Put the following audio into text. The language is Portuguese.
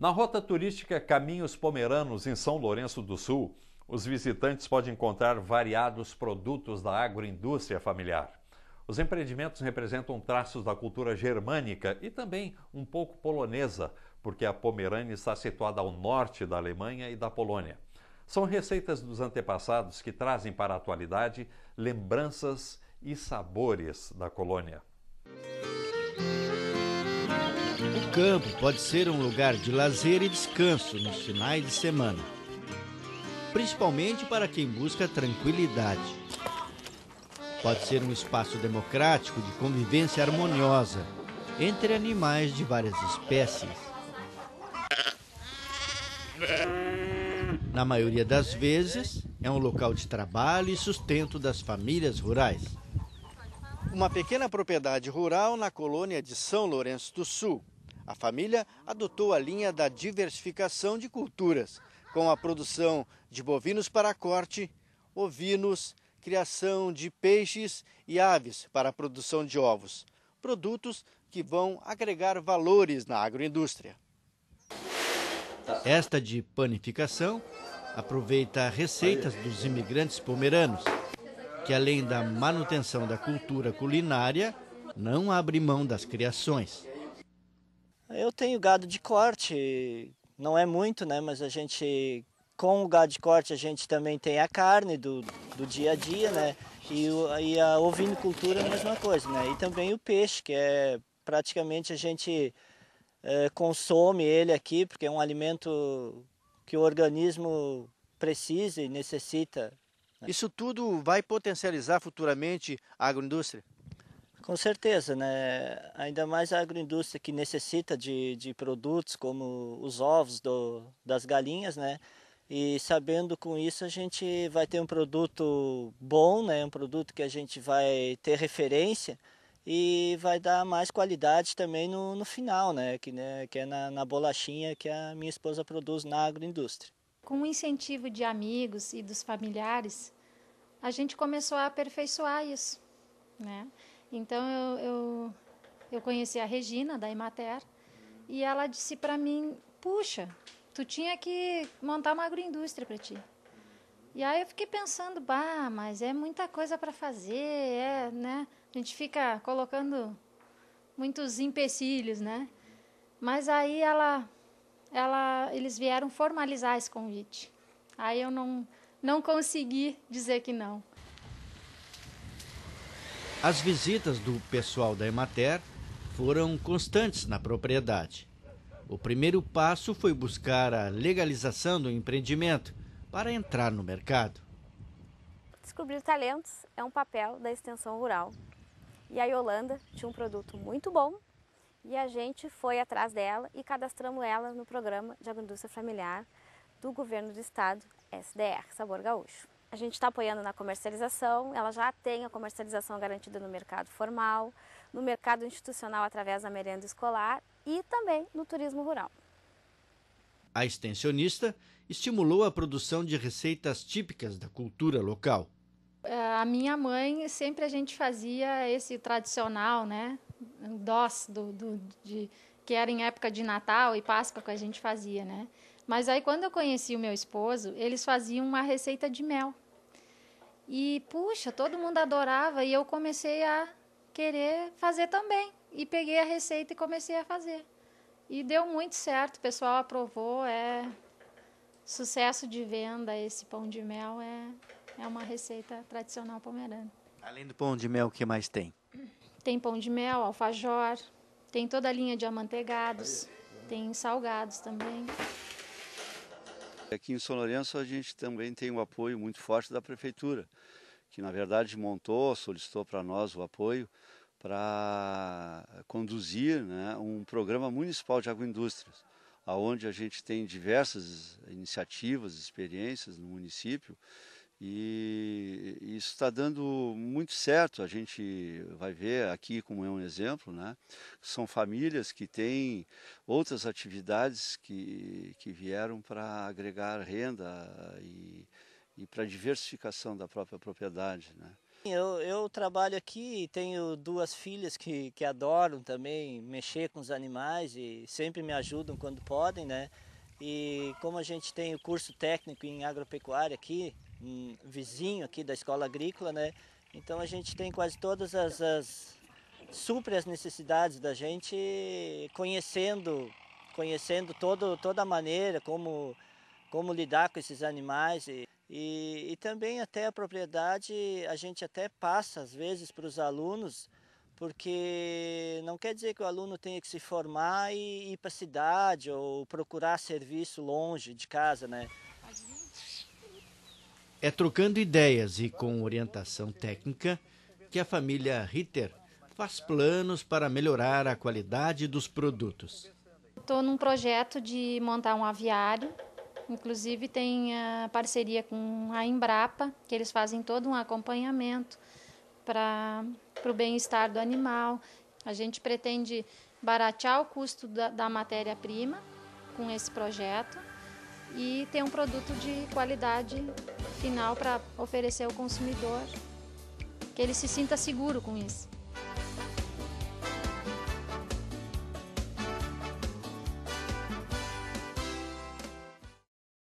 Na rota turística Caminhos Pomeranos, em São Lourenço do Sul, os visitantes podem encontrar variados produtos da agroindústria familiar. Os empreendimentos representam traços da cultura germânica e também um pouco polonesa, porque a Pomerânia está situada ao norte da Alemanha e da Polônia. São receitas dos antepassados que trazem para a atualidade lembranças e sabores da colônia campo pode ser um lugar de lazer e descanso nos finais de semana, principalmente para quem busca tranquilidade. Pode ser um espaço democrático de convivência harmoniosa entre animais de várias espécies. Na maioria das vezes, é um local de trabalho e sustento das famílias rurais. Uma pequena propriedade rural na colônia de São Lourenço do Sul, a família adotou a linha da diversificação de culturas, com a produção de bovinos para corte, ovinos, criação de peixes e aves para a produção de ovos, produtos que vão agregar valores na agroindústria. Esta de panificação aproveita receitas dos imigrantes pomeranos, que além da manutenção da cultura culinária, não abre mão das criações. Eu tenho gado de corte, não é muito, né? Mas a gente, com o gado de corte, a gente também tem a carne do, do dia a dia, né? E, e a ovinicultura é a mesma coisa, né? E também o peixe, que é praticamente a gente é, consome ele aqui, porque é um alimento que o organismo precisa e necessita. Né? Isso tudo vai potencializar futuramente a agroindústria? Com certeza, né? Ainda mais a agroindústria que necessita de, de produtos como os ovos do, das galinhas, né? E sabendo com isso a gente vai ter um produto bom, né? Um produto que a gente vai ter referência e vai dar mais qualidade também no, no final, né? Que, né? que é na, na bolachinha que a minha esposa produz na agroindústria. Com o incentivo de amigos e dos familiares, a gente começou a aperfeiçoar isso, né? Então eu, eu, eu conheci a Regina, da Imater, e ela disse para mim: Puxa, tu tinha que montar uma agroindústria para ti. E aí eu fiquei pensando: Bah, mas é muita coisa para fazer, é, né? A gente fica colocando muitos empecilhos, né? Mas aí ela, ela, eles vieram formalizar esse convite. Aí eu não, não consegui dizer que não. As visitas do pessoal da Emater foram constantes na propriedade. O primeiro passo foi buscar a legalização do empreendimento para entrar no mercado. Descobrir talentos é um papel da extensão rural. E a Yolanda tinha um produto muito bom e a gente foi atrás dela e cadastramos ela no programa de agroindústria familiar do governo do estado SDR Sabor Gaúcho a gente está apoiando na comercialização, ela já tem a comercialização garantida no mercado formal, no mercado institucional através da merenda escolar e também no turismo rural. A extensionista estimulou a produção de receitas típicas da cultura local. É, a minha mãe sempre a gente fazia esse tradicional, né? Doce do, do de, que era em época de Natal e Páscoa que a gente fazia, né? Mas aí, quando eu conheci o meu esposo, eles faziam uma receita de mel. E, puxa, todo mundo adorava e eu comecei a querer fazer também. E peguei a receita e comecei a fazer. E deu muito certo, o pessoal aprovou, é sucesso de venda esse pão de mel, é, é uma receita tradicional pomerana. Além do pão de mel, o que mais tem? Tem pão de mel, alfajor, tem toda a linha de amanteigados, tem salgados também. Aqui é em São Lourenço a gente também tem um apoio muito forte da prefeitura, que na verdade montou, solicitou para nós o apoio para conduzir né, um programa municipal de agroindústrias, aonde a gente tem diversas iniciativas, experiências no município e, isso está dando muito certo. A gente vai ver aqui como é um exemplo, né? São famílias que têm outras atividades que, que vieram para agregar renda e, e para diversificação da própria propriedade, né? Eu, eu, trabalho aqui e tenho duas filhas que, que adoram também mexer com os animais e sempre me ajudam quando podem, né? E como a gente tem o curso técnico em agropecuária aqui, um vizinho aqui da escola agrícola, né? Então a gente tem quase todas as, as supre as necessidades da gente conhecendo conhecendo todo, toda a maneira como, como lidar com esses animais e, e, e também até a propriedade a gente até passa às vezes para os alunos porque não quer dizer que o aluno tenha que se formar e ir para a cidade ou procurar serviço longe de casa, né? É trocando ideias e com orientação técnica que a família Ritter faz planos para melhorar a qualidade dos produtos. Estou num projeto de montar um aviário. Inclusive tem a ah, parceria com a Embrapa, que eles fazem todo um acompanhamento para o bem-estar do animal. A gente pretende baratear o custo da, da matéria-prima com esse projeto e ter um produto de qualidade final para oferecer ao consumidor, que ele se sinta seguro com isso.